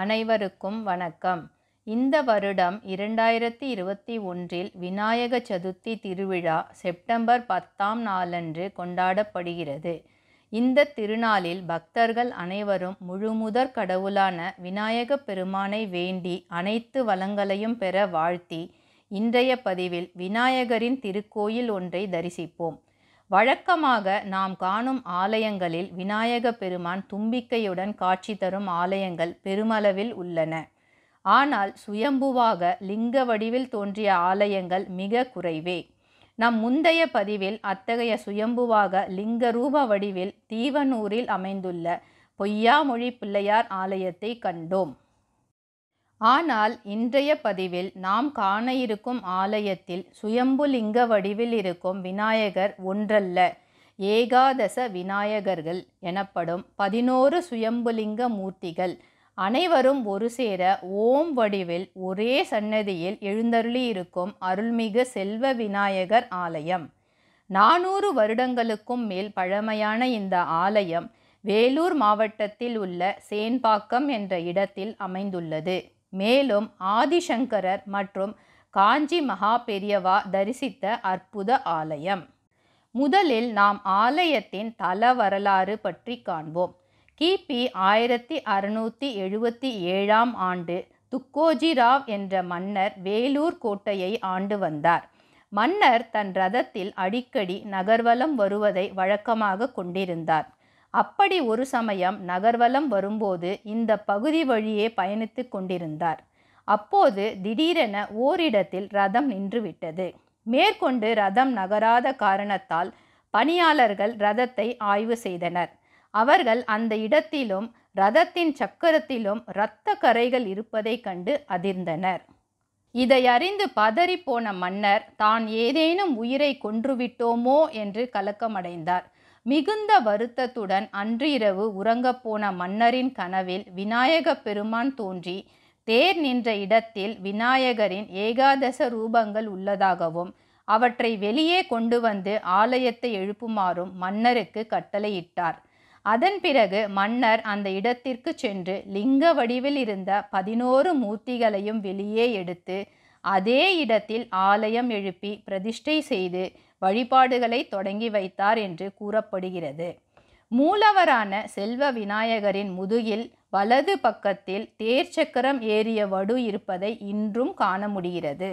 அனைவருக்கும் வணக்கம் இந்த வருடம் இரண்டாயிரத்தி இருபத்தி ஒன்றில் விநாயக சதுர்த்தி திருவிழா செப்டம்பர் பத்தாம் நாளன்று கொண்டாடப்படுகிறது இந்த திருநாளில் பக்தர்கள் அனைவரும் முழுமுதற் கடவுளான விநாயக பெருமானை வேண்டி அனைத்து வளங்களையும் பெற வாழ்த்தி இன்றைய பதிவில் விநாயகரின் திருக்கோயில் ஒன்றை தரிசிப்போம் வழக்கமாக நாம் காணும் ஆலயங்களில் விநாயக பெருமான் தும்பிக்கையுடன் காட்சி தரும் ஆலயங்கள் பெருமளவில் உள்ளன ஆனால் சுயம்புவாக லிங்க வடிவில் தோன்றிய ஆலயங்கள் மிக குறைவே நம் முந்தைய பதிவில் அத்தகைய சுயம்புவாக லிங்க ரூப வடிவில் தீவனூரில் அமைந்துள்ள பொய்யாமொழி பிள்ளையார் ஆலயத்தை கண்டோம் ஆனால் இன்றைய பதிவில் நாம் காண இருக்கும் ஆலயத்தில் சுயம்புலிங்க வடிவில் இருக்கும் விநாயகர் ஒன்றல்ல ஏகாதச விநாயகர்கள் எனப்படும் பதினோரு சுயம்புலிங்க மூர்த்திகள் அனைவரும் ஒரு சேர ஓம் வடிவில் ஒரே சன்னதியில் எழுந்தருளி இருக்கும் அருள்மிகு செல்வ விநாயகர் ஆலயம் நானூறு வருடங்களுக்கும் மேல் பழமையான இந்த ஆலயம் வேலூர் மாவட்டத்தில் உள்ள சேன்பாக்கம் என்ற இடத்தில் அமைந்துள்ளது மேலும் ஆதிசங்கரர் மற்றும் காஞ்சி மகா பெரியவா தரிசித்த அற்புத ஆலயம் முதலில் நாம் ஆலயத்தின் தல வரலாறு பற்றி காண்போம் கிபி ஆயிரத்தி அறுநூற்றி எழுபத்தி ஏழாம் ஆண்டு துக்கோஜிராவ் என்ற மன்னர் வேலூர் கோட்டையை ஆண்டு வந்தார் மன்னர் தன் ரதத்தில் அடிக்கடி நகர்வலம் வருவதை வழக்கமாக கொண்டிருந்தார் அப்படி ஒரு சமயம் நகர்வலம் வரும்போது இந்த பகுதி வழியே பயணித்து கொண்டிருந்தார் அப்போது திடீரென ஓரிடத்தில் ரதம் நின்றுவிட்டது மேற்கொண்டு ரதம் நகராத காரணத்தால் பணியாளர்கள் ரதத்தை ஆய்வு செய்தனர் அவர்கள் அந்த இடத்திலும் ரதத்தின் சக்கரத்திலும் இரத்த கரைகள் இருப்பதைக் கண்டு அதிர்ந்தனர் இதை அறிந்து பதறிப்போன மன்னர் தான் ஏதேனும் உயிரை கொன்றுவிட்டோமோ என்று கலக்கமடைந்தார் மிகுந்த வருத்தத்துடன் அன்றிரவு உறங்கப் போன மன்னரின் கனவில் விநாயக பெருமான் தோன்றி தேர் நின்ற இடத்தில் விநாயகரின் ஏகாதச ரூபங்கள் உள்ளதாகவும் அவற்றை வெளியே கொண்டு வந்து ஆலயத்தை எழுப்புமாறும் மன்னருக்கு கட்டளையிட்டார் அதன் பிறகு மன்னர் அந்த இடத்திற்கு சென்று லிங்க வடிவில் இருந்த பதினோரு மூர்த்திகளையும் வெளியே எடுத்து அதே இடத்தில் ஆலயம் எழுப்பி பிரதிஷ்டை செய்து வழிபாடுகளை தொடங்கி வைத்தார் என்று கூறப்படுகிறது மூலவரான செல்வ விநாயகரின் முதுகில் வலது பக்கத்தில் தேர் சக்கரம் ஏறிய வடு இருப்பதை இன்றும் காண முடிகிறது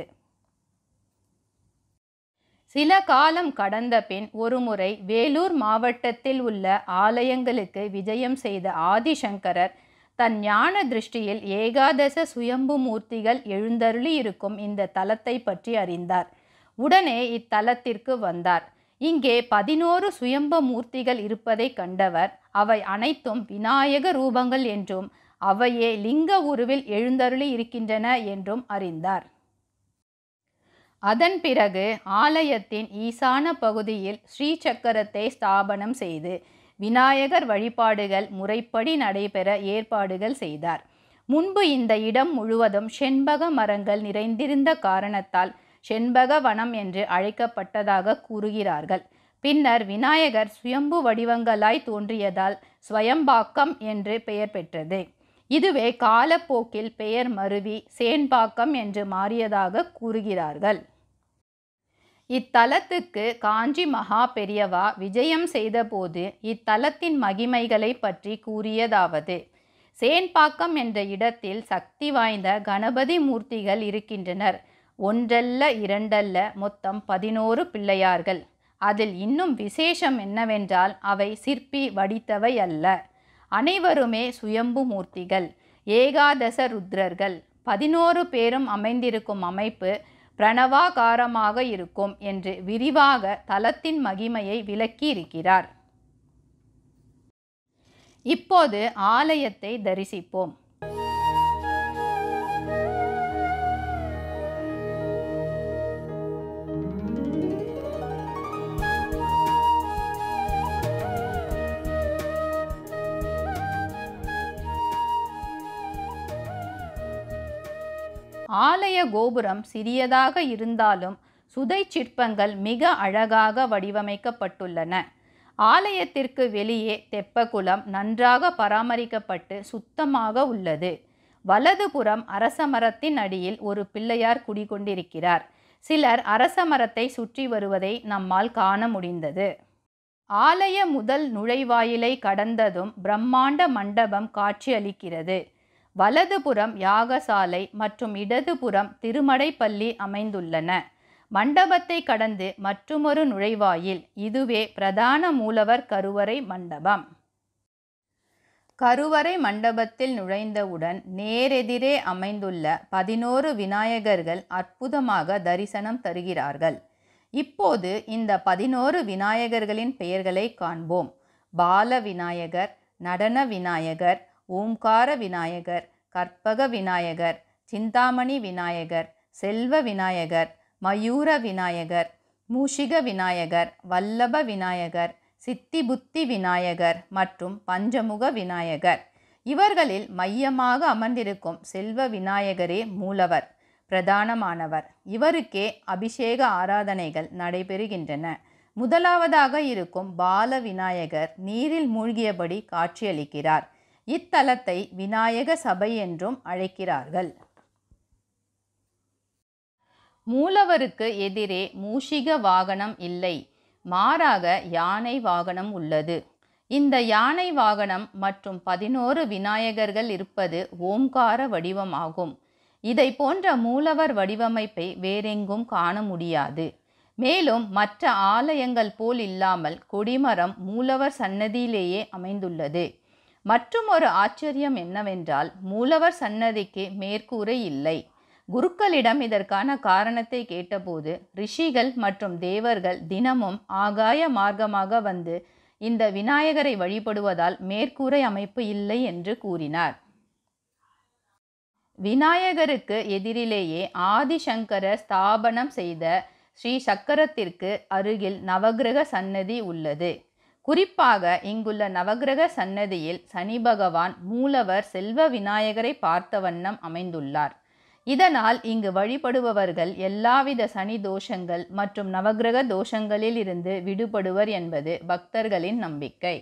சில காலம் கடந்த பின் ஒருமுறை வேலூர் மாவட்டத்தில் உள்ள ஆலயங்களுக்கு விஜயம் செய்த ஆதிசங்கரர் தன் ஞான திருஷ்டியில் ஏகாதச சுயம்பு மூர்த்திகள் எழுந்தருளி இருக்கும் இந்த தலத்தை பற்றி அறிந்தார் உடனே இத்தலத்திற்கு வந்தார் இங்கே பதினோரு சுயம்ப மூர்த்திகள் இருப்பதை கண்டவர் அவை அனைத்தும் விநாயக ரூபங்கள் என்றும் அவையே லிங்க உருவில் எழுந்தருளி இருக்கின்றன என்றும் அறிந்தார் அதன் பிறகு ஆலயத்தின் ஈசான பகுதியில் ஸ்ரீசக்கரத்தை ஸ்தாபனம் செய்து விநாயகர் வழிபாடுகள் முறைப்படி நடைபெற ஏற்பாடுகள் செய்தார் முன்பு இந்த இடம் முழுவதும் செண்பக மரங்கள் நிறைந்திருந்த காரணத்தால் செண்பக வனம் என்று அழைக்கப்பட்டதாக கூறுகிறார்கள் பின்னர் விநாயகர் சுயம்பு வடிவங்களாய் தோன்றியதால் ஸ்வயம்பாக்கம் என்று பெயர் பெற்றது இதுவே காலப்போக்கில் பெயர் மருவி சேன்பாக்கம் என்று மாறியதாக கூறுகிறார்கள் இத்தலத்துக்கு காஞ்சி மகா பெரியவா விஜயம் செய்தபோது இத்தலத்தின் மகிமைகளை பற்றி கூறியதாவது சேன்பாக்கம் என்ற இடத்தில் சக்தி வாய்ந்த கணபதி மூர்த்திகள் இருக்கின்றனர் ஒன்றல்ல இரண்டல்ல மொத்தம் பதினோரு பிள்ளையார்கள் அதில் இன்னும் விசேஷம் என்னவென்றால் அவை சிற்பி வடித்தவை அல்ல அனைவருமே சுயம்பு மூர்த்திகள் ஏகாதச ருத்ரர்கள் பதினோரு பேரும் அமைந்திருக்கும் அமைப்பு பிரணவாகாரமாக இருக்கும் என்று விரிவாக தலத்தின் மகிமையை விளக்கியிருக்கிறார் இப்போது ஆலயத்தை தரிசிப்போம் ஆலய கோபுரம் சிறியதாக இருந்தாலும் சுதை சிற்பங்கள் மிக அழகாக வடிவமைக்கப்பட்டுள்ளன ஆலயத்திற்கு வெளியே தெப்பகுளம் நன்றாக பராமரிக்கப்பட்டு சுத்தமாக உள்ளது வலதுபுறம் அரச மரத்தின் அடியில் ஒரு பிள்ளையார் குடிகொண்டிருக்கிறார் சிலர் அரச மரத்தை சுற்றி வருவதை நம்மால் காண முடிந்தது ஆலய முதல் நுழைவாயிலை கடந்ததும் பிரம்மாண்ட மண்டபம் காட்சியளிக்கிறது வலதுபுறம் யாகசாலை மற்றும் இடதுபுறம் திருமடைப்பள்ளி அமைந்துள்ளன மண்டபத்தை கடந்து மற்றுமொரு நுழைவாயில் இதுவே பிரதான மூலவர் கருவறை மண்டபம் கருவறை மண்டபத்தில் நுழைந்தவுடன் நேரெதிரே அமைந்துள்ள பதினோரு விநாயகர்கள் அற்புதமாக தரிசனம் தருகிறார்கள் இப்போது இந்த பதினோரு விநாயகர்களின் பெயர்களை காண்போம் பால விநாயகர் நடன விநாயகர் ஓம்கார விநாயகர் கற்பக விநாயகர் சிந்தாமணி விநாயகர் செல்வ விநாயகர் மயூர விநாயகர் மூஷிக விநாயகர் வல்லப விநாயகர் சித்தி புத்தி விநாயகர் மற்றும் பஞ்சமுக விநாயகர் இவர்களில் மையமாக அமர்ந்திருக்கும் செல்வ விநாயகரே மூலவர் பிரதானமானவர் இவருக்கே அபிஷேக ஆராதனைகள் நடைபெறுகின்றன முதலாவதாக இருக்கும் பால விநாயகர் நீரில் மூழ்கியபடி காட்சியளிக்கிறார் இத்தலத்தை விநாயக சபை என்றும் அழைக்கிறார்கள் மூலவருக்கு எதிரே மூஷிக வாகனம் இல்லை மாறாக யானை வாகனம் உள்ளது இந்த யானை வாகனம் மற்றும் பதினோரு விநாயகர்கள் இருப்பது ஓம்கார வடிவமாகும் இதை போன்ற மூலவர் வடிவமைப்பை வேறெங்கும் காண முடியாது மேலும் மற்ற ஆலயங்கள் போல் இல்லாமல் கொடிமரம் மூலவர் சன்னதியிலேயே அமைந்துள்ளது மற்றும் ஒரு ஆச்சரியம் என்னவென்றால் மூலவர் சன்னதிக்கு மேற்கூரை இல்லை குருக்களிடம் இதற்கான காரணத்தை கேட்டபோது ரிஷிகள் மற்றும் தேவர்கள் தினமும் ஆகாய மார்க்கமாக வந்து இந்த விநாயகரை வழிபடுவதால் மேற்கூரை அமைப்பு இல்லை என்று கூறினார் விநாயகருக்கு எதிரிலேயே ஆதிசங்கர ஸ்தாபனம் செய்த ஸ்ரீ சக்கரத்திற்கு அருகில் நவகிரக சன்னதி உள்ளது குறிப்பாக இங்குள்ள நவகிரக சன்னதியில் சனி பகவான் மூலவர் செல்வ விநாயகரை பார்த்த வண்ணம் அமைந்துள்ளார் இதனால் இங்கு வழிபடுபவர்கள் எல்லாவித சனி தோஷங்கள் மற்றும் நவகிரக தோஷங்களில் இருந்து விடுபடுவர் என்பது பக்தர்களின் நம்பிக்கை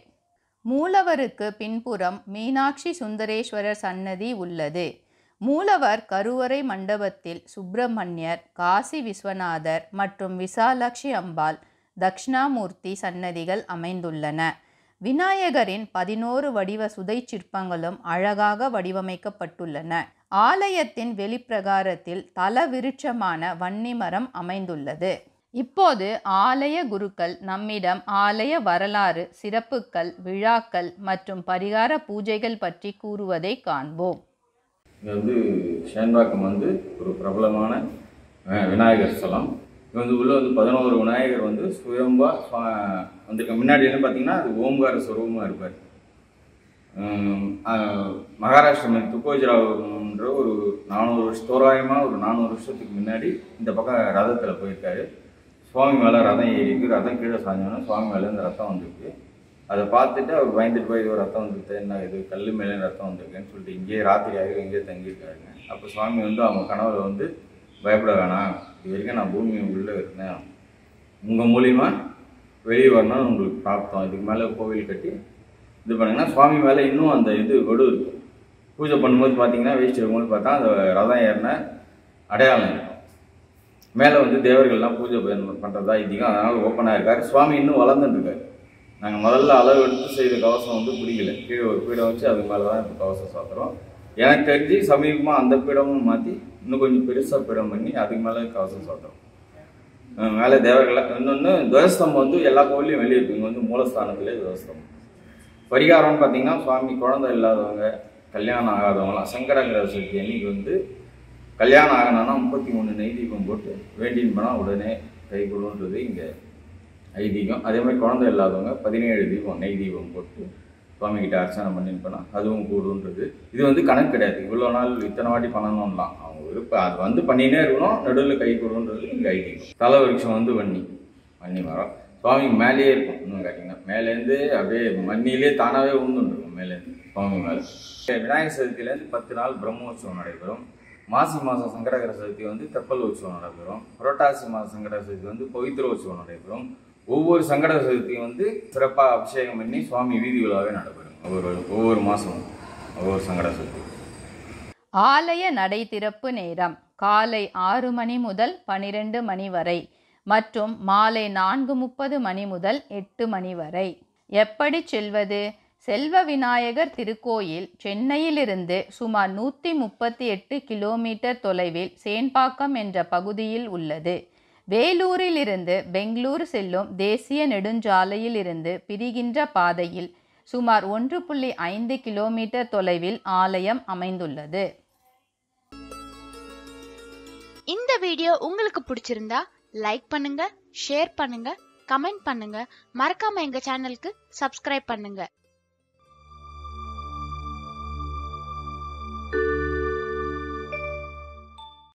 மூலவருக்கு பின்புறம் மீனாட்சி சுந்தரேஸ்வரர் சன்னதி உள்ளது மூலவர் கருவறை மண்டபத்தில் சுப்பிரமணியர் காசி விஸ்வநாதர் மற்றும் விசாலாட்சி அம்பாள் தக்ஷணாமூர்த்தி சன்னதிகள் அமைந்துள்ளன விநாயகரின் பதினோரு வடிவ சுதை சிற்பங்களும் அழகாக வடிவமைக்கப்பட்டுள்ளன ஆலயத்தின் வெளிப்பிரகாரத்தில் தல விருட்சமான வன்னிமரம் அமைந்துள்ளது இப்போது ஆலய குருக்கள் நம்மிடம் ஆலய வரலாறு சிறப்புகள் விழாக்கள் மற்றும் பரிகார பூஜைகள் பற்றி கூறுவதை காண்போம் இது வந்து சேன்பாக்கம் வந்து ஒரு பிரபலமான விநாயகர் ஸ்தலம் இது வந்து உள்ளே வந்து பதினோரு விநாயகர் வந்து சுயம்பாக வந்திருக்க முன்னாடி என்ன பார்த்தீங்கன்னா அது ஓம்கார சுரூபமாக இருப்பார் மகாராஷ்டிரா துக்கோஜிராவுன்ற ஒரு நானூறு வருஷம் தோராயமாக ஒரு நானூறு வருஷத்துக்கு முன்னாடி இந்த பக்கம் ரதத்தில் போயிருக்காரு சுவாமி மேலே ரதம் ஏறிக்கு ரதம் கீழே சாஞ்சோன்னா சுவாமி மேலே இந்த ரத்தம் வந்திருக்கு அதை பார்த்துட்டு அவர் பயந்துட்டு போய் இது ரத்தம் வந்துருக்கு என்ன இது கல் மேலே ரத்தம் வந்திருக்குன்னு சொல்லிட்டு இங்கேயே ராத்திரி ஆகும் இங்கேயே தங்கியிருக்காருங்க அப்போ சுவாமி வந்து அவங்க கனவுல வந்து பயப்பட வேணாம் இது வரைக்கும் நான் பூமி உள்ளே இருந்தேன் உங்கள் மூலிமா வெளியே வரணும்னு உங்களுக்கு பிராப்தம் இதுக்கு மேலே கோவில் கட்டி இது பண்ணிங்கன்னா சுவாமி மேலே இன்னும் அந்த இது கொடு இருக்கும் பூஜை பண்ணும்போது பார்த்தீங்கன்னா வேஸ்ட் இருக்கும்போது பார்த்தா அந்த ரதம் ஏறின அடையாளம் இருக்கும் மேலே வந்து தேவர்கள்லாம் பூஜை பண்ணுறதா இதுக்கும் அதனால் ஓப்பனாக இருக்கார் சுவாமி இன்னும் வளர்ந்துட்டுருக்காரு நாங்கள் முதல்ல அளவு எடுத்து செய்த கவசம் வந்து பிடிக்கல கீழே ஒரு பீடை வச்சு அதுக்கு மேலே தான் இப்போ கவசம் சாப்பிட்றோம் எனக்கு தெரிஞ்சு சமீபமாக அந்த பீடமும் மாற்றி இன்னும் கொஞ்சம் பெருசாக பீடம் பண்ணி அதுக்கு மேலே காசு சொல்கிறோம் மேலே தேவர்களை இன்னொன்று துவஸ்தம் வந்து எல்லா கோவிலையும் வெளியே இருக்கு இங்கே வந்து மூலஸ்தானத்திலே துவஸ்தம் பரிகாரம்னு பார்த்தீங்கன்னா சுவாமி குழந்தை இல்லாதவங்க கல்யாணம் ஆகாதவங்களாம் சங்கடங்கிற சக்தி அன்னைக்கு வந்து கல்யாணம் ஆகணும்னா முப்பத்தி மூணு தீபம் போட்டு வேண்டின்னு போனால் உடனே கை கொடுன்றது இங்கே ஐதீகம் அதே மாதிரி குழந்தை இல்லாதவங்க பதினேழு தீபம் நெய் தீபம் போட்டு சுவாமிகிட்ட அர்ச்சனை போனால் அதுவும் கூடுன்றது இது வந்து கணக்கு கிடையாது இவ்வளோ நாள் இத்தனை வாட்டி பண்ணணும்லாம் அவங்க விருப்பம் அது வந்து பண்ணினே இருக்கணும் நடுவில் கை கொடுன்றது இங்கே ஐடியா தலை விருட்சம் வந்து வன்னி வன்னி மரம் சுவாமி மேலேயே இருக்கும் இன்னும் கேட்டிங்கன்னா மேலேருந்து அப்படியே மண்ணிலே தானாகவே உந்துருக்கும் மேலேருந்து சுவாமி மேலே விநாயகர் சதுர்த்தியிலேருந்து பத்து நாள் பிரம்மோற்சவம் நடைபெறும் மாசி மாதம் சங்கடகர சதுர்த்தி வந்து தெப்பல் உற்சவம் நடைபெறும் புரட்டாசி மாதம் சங்கடகர சதுர்த்தி வந்து பவித்திர உற்சவம் நடைபெறும் ஒவ்வொரு சங்கட சதுர்த்தியும் வந்து சிறப்பாக அபிஷேகம் பண்ணி சுவாமி வீதி விழாவே நடைபெறும் ஒவ்வொரு ஒவ்வொரு மாதமும் ஒவ்வொரு சங்கட சதுர்த்தி ஆலய நடை திறப்பு நேரம் காலை ஆறு மணி முதல் பனிரெண்டு மணி வரை மற்றும் மாலை நான்கு முப்பது மணி முதல் எட்டு மணி வரை எப்படி செல்வது செல்வ விநாயகர் திருக்கோயில் சென்னையிலிருந்து சுமார் நூற்றி முப்பத்தி எட்டு கிலோமீட்டர் தொலைவில் சேன்பாக்கம் என்ற பகுதியில் உள்ளது வேலூரிலிருந்து பெங்களூர் செல்லும் தேசிய நெடுஞ்சாலையில் இருந்து பிரிகின்ற பாதையில் சுமார் ஒன்று புள்ளி ஐந்து கிலோமீட்டர் தொலைவில் ஆலயம் அமைந்துள்ளது இந்த வீடியோ உங்களுக்கு பிடிச்சிருந்தா லைக் பண்ணுங்க ஷேர் பண்ணுங்க கமெண்ட் பண்ணுங்க மறக்காம எங்க சேனலுக்கு சப்ஸ்கிரைப் பண்ணுங்க